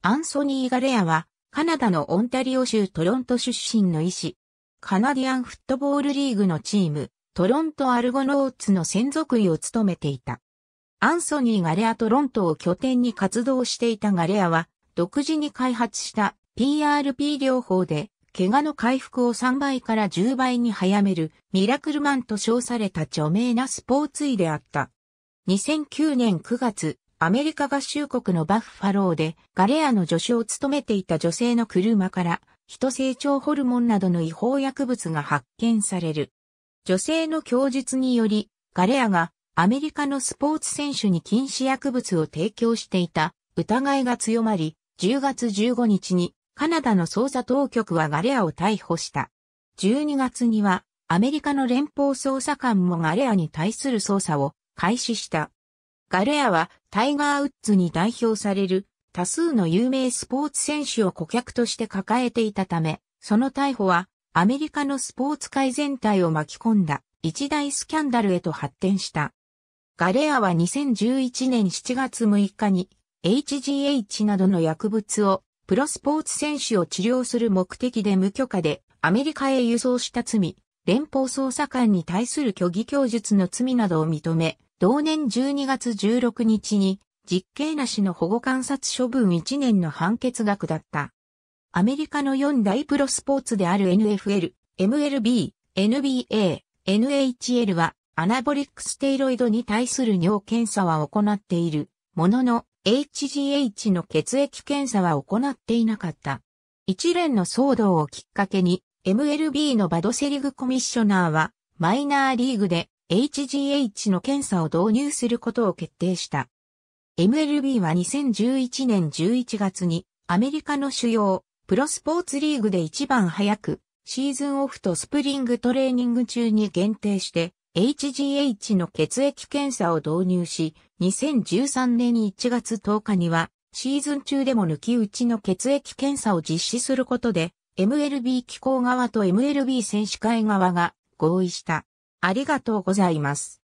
アンソニー・ガレアは、カナダのオンタリオ州トロント出身の医師。カナディアンフットボールリーグのチーム、トロントアルゴノーツの専属医を務めていた。アンソニー・ガレアトロントを拠点に活動していたガレアは、独自に開発した PRP 療法で、怪我の回復を3倍から10倍に早めるミラクルマンと称された著名なスポーツ医であった。2009年9月、アメリカ合衆国のバッファローでガレアの助手を務めていた女性の車から人成長ホルモンなどの違法薬物が発見される。女性の供述により、ガレアがアメリカのスポーツ選手に禁止薬物を提供していた疑いが強まり、10月15日にカナダの捜査当局はガレアを逮捕した。12月にはアメリカの連邦捜査官もガレアに対する捜査を開始した。ガレアはタイガー・ウッズに代表される多数の有名スポーツ選手を顧客として抱えていたため、その逮捕はアメリカのスポーツ界全体を巻き込んだ一大スキャンダルへと発展した。ガレアは2011年7月6日に HGH などの薬物をプロスポーツ選手を治療する目的で無許可でアメリカへ輸送した罪、連邦捜査官に対する虚偽供述の罪などを認め、同年12月16日に実刑なしの保護観察処分1年の判決額だった。アメリカの4大プロスポーツである NFL、MLB、NBA、NHL はアナボリックステイロイドに対する尿検査は行っているものの HGH の血液検査は行っていなかった。一連の騒動をきっかけに MLB のバドセリグコミッショナーはマイナーリーグで HGH の検査を導入することを決定した。MLB は2011年11月にアメリカの主要プロスポーツリーグで一番早くシーズンオフとスプリングトレーニング中に限定して HGH の血液検査を導入し2013年1月10日にはシーズン中でも抜き打ちの血液検査を実施することで MLB 機構側と MLB 選手会側が合意した。ありがとうございます。